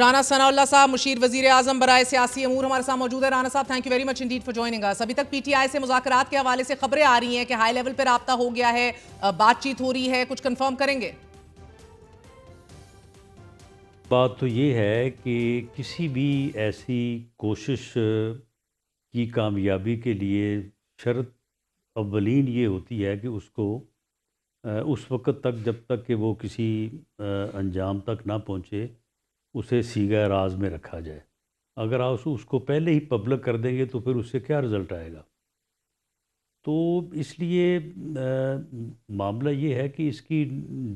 राना सनाउल्ला साहब मुशीर वजीर आजम बरए सियासी अमूर हमारे साथ मौजूद है राना साहब thank you very much indeed for joining us अभी तक पीटीआई से मुजाकरात के हवाले से खबरें आ रही हैं कि हाई लेवल पर रबता हो गया है बातचीत हो रही है कुछ कन्फर्म करेंगे बात तो ये है कि किसी भी ऐसी कोशिश की कामयाबी के लिए शर्त अवलिन ये होती है कि उसको उस वक़्त तक जब तक कि वो किसी अंजाम तक ना पहुँचे उसे सीगा राज में रखा जाए अगर आप उसको पहले ही पब्लिक कर देंगे तो फिर उससे क्या रिज़ल्ट आएगा तो इसलिए आ, मामला ये है कि इसकी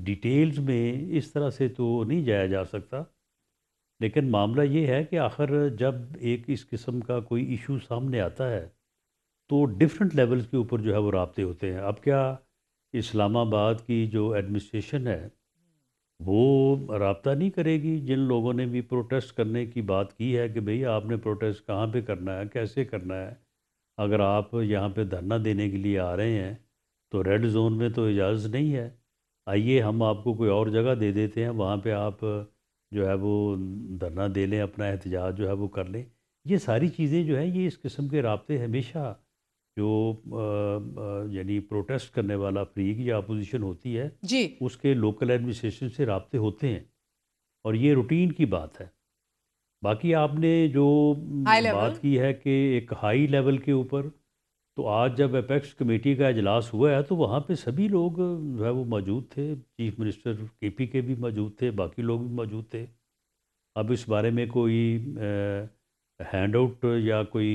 डिटेल्स में इस तरह से तो नहीं जाया जा सकता लेकिन मामला ये है कि आखिर जब एक इस किस्म का कोई इशू सामने आता है तो डिफरेंट लेवल्स के ऊपर जो है वो रबते होते हैं अब क्या इस्लामाबाद की जो एडमिनिस्ट्रेशन है वो रबता नहीं करेगी जिन लोगों ने भी प्रोटेस्ट करने की बात की है कि भई आपने प्रोटेस्ट कहाँ पे करना है कैसे करना है अगर आप यहाँ पे धरना देने के लिए आ रहे हैं तो रेड जोन में तो इजाज़त नहीं है आइए हम आपको कोई और जगह दे देते हैं वहाँ पे आप जो है वो धरना दे लें अपना एहतजाज जो है वो कर लें ये सारी चीज़ें जो है ये इस किस्म के रबते हमेशा जो यानी प्रोटेस्ट करने वाला फ्रीक या अपोजिशन होती है जी उसके लोकल एडमिनिस्ट्रेशन से रबते होते हैं और ये रूटीन की बात है बाकी आपने जो हम्म, बात की है कि एक हाई लेवल के ऊपर तो आज जब अपेक्स कमेटी का इजलास हुआ है तो वहाँ पे सभी लोग जो है वो मौजूद थे चीफ मिनिस्टर के पी के भी मौजूद थे बाकी लोग भी मौजूद थे अब इस बारे में कोई हैंड आउट या कोई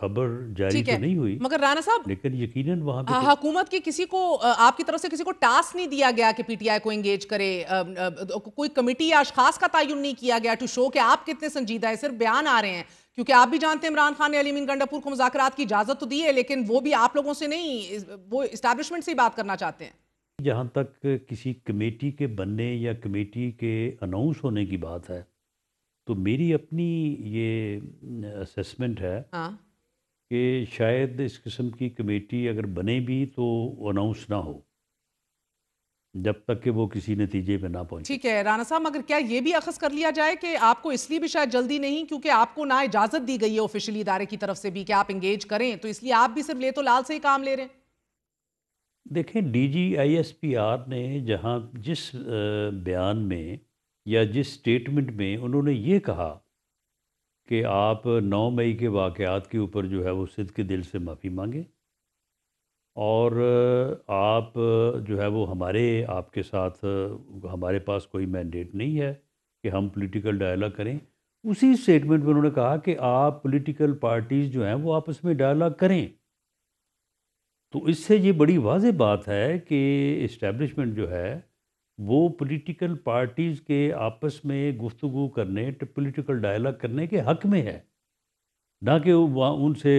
खबर जारी तो नहीं हुई मगर राणा साहब लेकिन यकीनन वहाँ हाँ, तो- हुकूमत की किसी को आपकी तरफ से किसी को टास्क नहीं दिया गया कि पीटीआई को एंगेज करे कोई कमेटी या अशखास का तयन नहीं किया गया टू शो कि आप कितने संजीदा है सिर्फ बयान आ रहे हैं क्योंकि आप भी जानते हैं इमरान खान ने अलीमिन गंडापुर को मुजाकर की इजाज़त तो दी है लेकिन वो भी आप लोगों से नहीं वो इस्टेब्लिशमेंट से ही बात करना चाहते हैं जहाँ तक किसी कमेटी के बनने या कमेटी के अनाउंस होने की बात है तो मेरी अपनी ये असेसमेंट है हाँ। कि शायद इस किस्म की कमेटी अगर बने भी तो अनाउंस ना हो जब तक कि वो किसी नतीजे पे ना पहुंचे ठीक है राणा साहब मगर क्या ये भी अखज कर लिया जाए कि आपको इसलिए भी शायद जल्दी नहीं क्योंकि आपको ना इजाजत दी गई है ऑफिशियली इदारे की तरफ से भी कि आप इंगेज करें तो इसलिए आप भी सिर्फ ले तो लाल से ही काम ले रहे हैं देखें D G I S P R ने जहाँ जिस बयान में या जिस स्टेटमेंट में उन्होंने ये कहा कि आप 9 मई के वाक़ात के ऊपर जो है वो सिद्ध के दिल से माफ़ी मांगें और आप जो है वो हमारे आपके साथ हमारे पास कोई मैंडेट नहीं है कि हम पॉलिटिकल डायलॉग करें उसी स्टेटमेंट में उन्होंने कहा कि आप पॉलिटिकल पार्टीज़ जो हैं वो आपस में डायलॉग करें तो इससे ये बड़ी वाज बात है कि इस्टेब्लिशमेंट जो है वो पॉलिटिकल पार्टीज़ के आपस में गुफ्तु करने पॉलिटिकल डायलॉग करने के हक में है ना कि वहाँ उनसे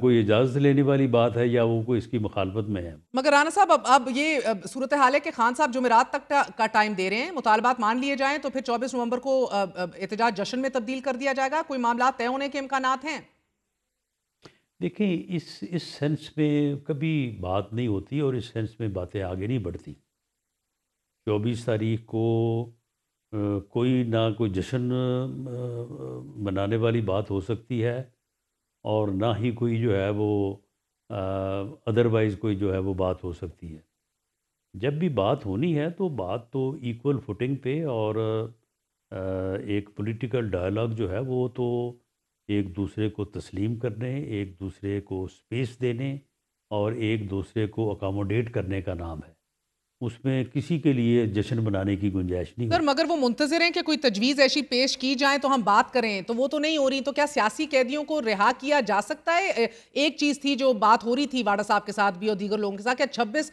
कोई इजाज़त लेने वाली बात है या वो कोई इसकी मुखालफत में है मगर राना साहब अब अब ये सूरत हाल है कि खान साहब जुमेरात तक ता, का टाइम दे रहे हैं मुतालबात मान लिए जाएँ तो फिर चौबीस नवंबर को एहतजाज जश्न में तब्दील कर दिया जाएगा कोई मामला तय होने के इम्कान हैं देखिए इस इस सेंस में कभी बात नहीं होती और इस सेंस में बातें आगे नहीं बढ़ती चौबीस तारीख को कोई ना कोई जश्न मनाने वाली बात हो सकती है और ना ही कोई जो है वो अदरवाइज़ कोई जो है वो बात हो सकती है जब भी बात होनी है तो बात तो इक्वल फुटिंग पे और एक पॉलिटिकल डायलॉग जो है वो तो एक दूसरे को तस्लीम करने एक दूसरे को स्पेस देने और एक दूसरे को अकोमोडेट करने का नाम है उसमें किसी के लिए जश्न बनाने की गुंजाइश नहीं सर मगर वो मुंतजर हैं कि कोई तजवीज़ ऐसी पेश की जाए तो हम बात करें तो वो तो नहीं हो रही तो क्या सियासी कैदियों को रिहा किया जा सकता है एक चीज़ थी जो बात हो रही थी वाडा साहब के साथ भी और दीगर लोगों के साथ क्या छब्बीस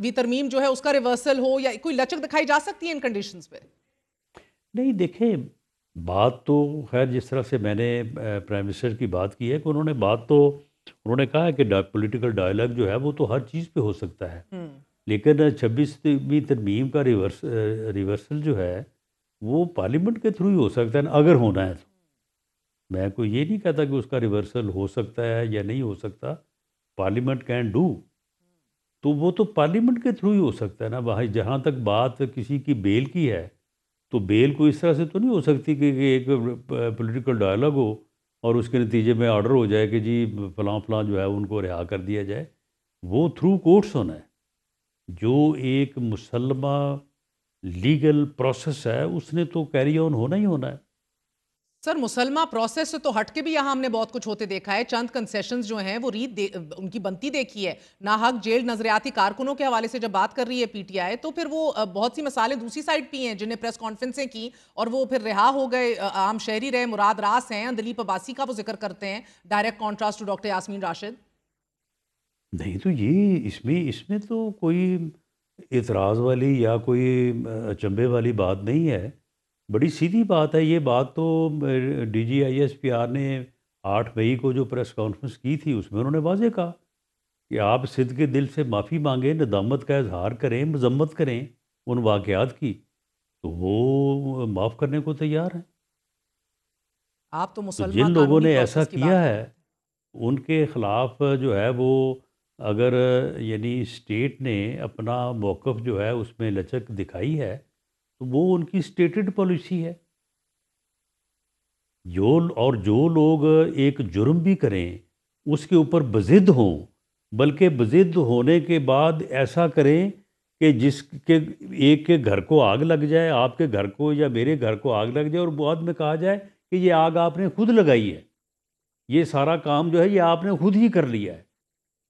वी तरमीम जो है उसका रिवर्सल हो या कोई लचक दिखाई जा सकती है इन कंडीशन पर नहीं देखें बात तो खैर जिस तरह से मैंने प्राइम मिनिस्टर की बात की है कि उन्होंने बात तो उन्होंने कहा है कि पोलिटिकल डायलॉग जो है वो तो हर चीज़ पर हो सकता है हम्म। लेकिन छब्बीसवीं तरमीम का रिवर्स रिवर्सल जो है वो पार्लियामेंट के थ्रू ही हो सकता है अगर होना है तो मैं कोई ये नहीं कहता कि उसका रिवर्सल हो सकता है या नहीं हो सकता पार्लियामेंट कैन डू तो वो तो पार्लियामेंट के थ्रू ही हो सकता है ना भाई जहाँ तक बात किसी की बेल की है तो बेल को इस तरह से तो नहीं हो सकती कि एक पॉलिटिकल डायलॉग हो और उसके नतीजे में ऑर्डर हो जाए कि जी फलां फलां जो है उनको रिहा कर दिया जाए वो थ्रू कोर्ट्स होना है जो एक मुसलमा लीगल प्रोसेस है उसने तो कैरी ऑन होना ही होना है सर मुसलमा प्रोसेस से तो हटके भी यहाँ हमने बहुत कुछ होते देखा है चंद कंसेशन जो हैं वो रीत उनकी बनती देखी है नाहक जेल नजरियाती कारकुनों के हवाले से जब बात कर रही है पीटीआई तो फिर वो बहुत सी मसाले दूसरी साइड पी हैं जिन्हें प्रेस कॉन्फ्रेंसें की और वो फिर रिहा हो गए आम शहरी रहे मुराद रास हैं दिलीप अब्बासी का वो जिक्र करते हैं direct contrast to doctor Yasmin Rashid नहीं तो ये इसमें इसमें तो कोई इतराज़ वाली या कोई अचंभे वाली बात नहीं है बड़ी सीधी बात है ये बात तो D G I S P R ने आठ मई को जो प्रेस कॉन्फ्रेंस की थी उसमें उन्होंने वाजे कहा कि आप सिद्ध के दिल से माफ़ी मांगें नदामत का इजहार करें मजम्मत करें उन वाक़ात की तो वो माफ़ करने को तैयार हैं आप तो, तो जिन लोगों ने ऐसा किया है उनके ख़िलाफ़ जो है वो अगर यानी स्टेट ने अपना मौक़ जो है उसमें लचक दिखाई है तो वो उनकी स्टेटेड पॉलिसी है जो और जो लोग एक जुर्म भी करें उसके ऊपर बजिद हों बल्कि बजिद होने के बाद ऐसा करें कि जिसके एक के घर को आग लग जाए आपके घर को या मेरे घर को आग लग जाए और बाद में कहा जाए कि ये आग आपने खुद लगाई है ये सारा काम जो है ये आपने खुद ही कर लिया है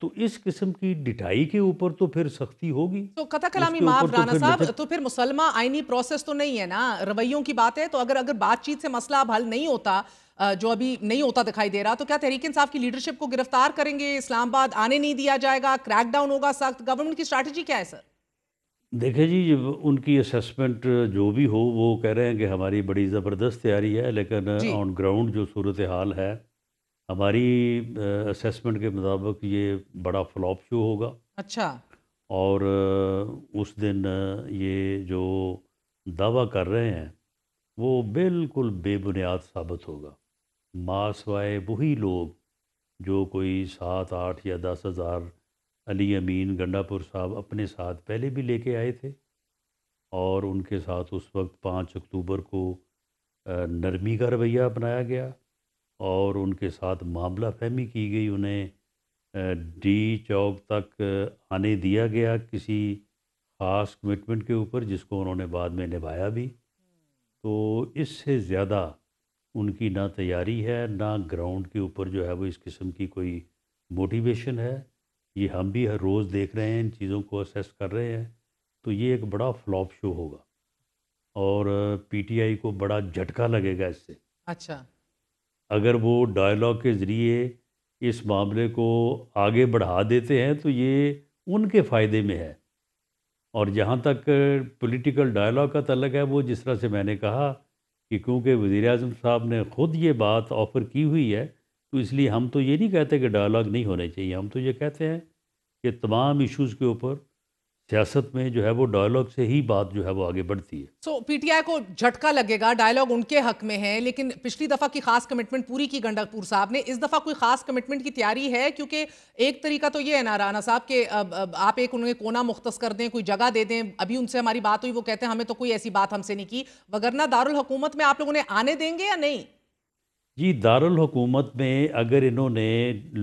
तो इस किस्म की डिटाई के ऊपर तो फिर सख्ती होगी तो कथा कलामी माफ तो राणा साहब तो फिर मुसलमा आईनी प्रोसेस तो नहीं है ना रवैयों की बात है तो अगर अगर बातचीत से मसला अब हल नहीं होता जो अभी नहीं होता दिखाई दे रहा तो क्या तहरीक इंसाफ की लीडरशिप को गिरफ्तार करेंगे इस्लामाबाद आने नहीं दिया जाएगा क्रैकडाउन होगा सख्त गवर्नमेंट की स्ट्रैटेजी क्या है सर देखिए जी उनकी असेसमेंट जो भी हो वो कह रहे हैं कि हमारी बड़ी ज़बरदस्त तैयारी है लेकिन ऑन ग्राउंड जो सूरत हाल है हमारी असेसमेंट के मुताबिक ये बड़ा फ्लॉप शो होगा अच्छा और उस दिन ये जो दावा कर रहे हैं वो बिल्कुल बेबुनियाद साबित होगा मासवाए वही लोग जो कोई सात आठ या दस हज़ार अली अमीन गंडापुर साहब अपने साथ पहले भी लेके आए थे और उनके साथ उस वक्त पाँच अक्टूबर को नरमी का रवैया अपनाया गया और उनके साथ मामला फहमी की गई उन्हें डी चौक तक आने दिया गया किसी ख़ास कमिटमेंट के ऊपर जिसको उन्होंने बाद में निभाया भी तो इससे ज़्यादा उनकी ना तैयारी है ना ग्राउंड के ऊपर जो है वो इस किस्म की कोई मोटिवेशन है ये हम भी हर रोज़ देख रहे हैं इन चीज़ों को असेस कर रहे हैं तो ये एक बड़ा फ्लॉप शो होगा और पीटीआई को बड़ा झटका लगेगा इससे अच्छा अगर वो डायलॉग के ज़रिए इस मामले को आगे बढ़ा देते हैं तो ये उनके फ़ायदे में है और जहाँ तक पॉलिटिकल डायलॉग का तलक है वो जिस तरह से मैंने कहा कि क्योंकि वज़ी अजम साहब ने ख़ुद ये बात ऑफ़र की हुई है तो इसलिए हम तो ये नहीं कहते कि डायलॉग नहीं होने चाहिए हम तो ये कहते हैं कि तमाम इश्यूज़ के ऊपर सियासत में जो है वो डायलॉग से ही बात जो है वो आगे बढ़ती है सो so, पीटीआई को झटका लगेगा डायलॉग उनके हक में है लेकिन पिछली दफ़ा की खास कमिटमेंट पूरी की गंडकपुर साहब ने इस दफ़ा कोई खास कमिटमेंट की तैयारी है क्योंकि एक तरीका तो ये है ना राना साहब के अब, अब आप एक उन्हें कोना मुख्त कर दें कोई जगह दे दें अभी उनसे हमारी बात हुई वो कहते हैं हमें तो कोई ऐसी बात हमसे नहीं की वगरना दारकूमत में आप लोग उन्हें आने देंगे या नहीं जी दारकूमत में अगर इन्होंने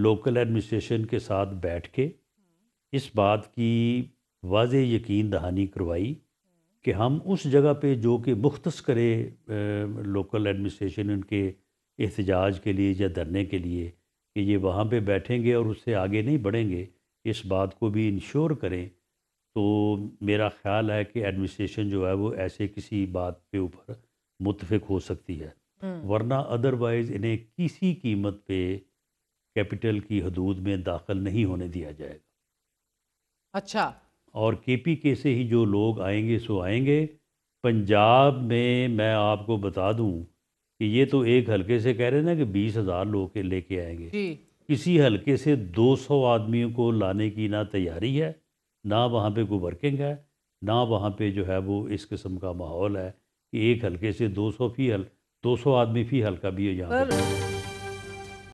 लोकल एडमिनिस्ट्रेशन के साथ बैठ के इस बात की वाज यकीन दहानी करवाई कि हम उस जगह पे जो कि मुख्त करे लोकल एडमिनिस्ट्रेशन उनके एहतजाज के लिए या धरने के लिए कि ये वहाँ पे बैठेंगे और उससे आगे नहीं बढ़ेंगे इस बात को भी इंश्योर करें तो मेरा ख्याल है कि एडमिनिस्ट्रेशन जो है वो ऐसे किसी बात के ऊपर मुतफिक हो सकती है हम्म। वरना अदरवाइज़ इन्हें किसी कीमत पे कैपिटल की हदूद में दाखिल नहीं होने दिया जाएगा अच्छा और के से ही जो लोग आएंगे सो आएंगे पंजाब में मैं आपको बता दूं कि ये तो एक हलके से कह रहे ना कि बीस हज़ार लोग के लेके आएंगे किसी हलके से 200 आदमियों को लाने की ना तैयारी है ना वहाँ पे कोई वर्किंग है ना वहाँ पे जो है वो इस किस्म का माहौल है कि एक हलके से 200 फी हल सौ आदमी फी हल्का भी है यहाँ पर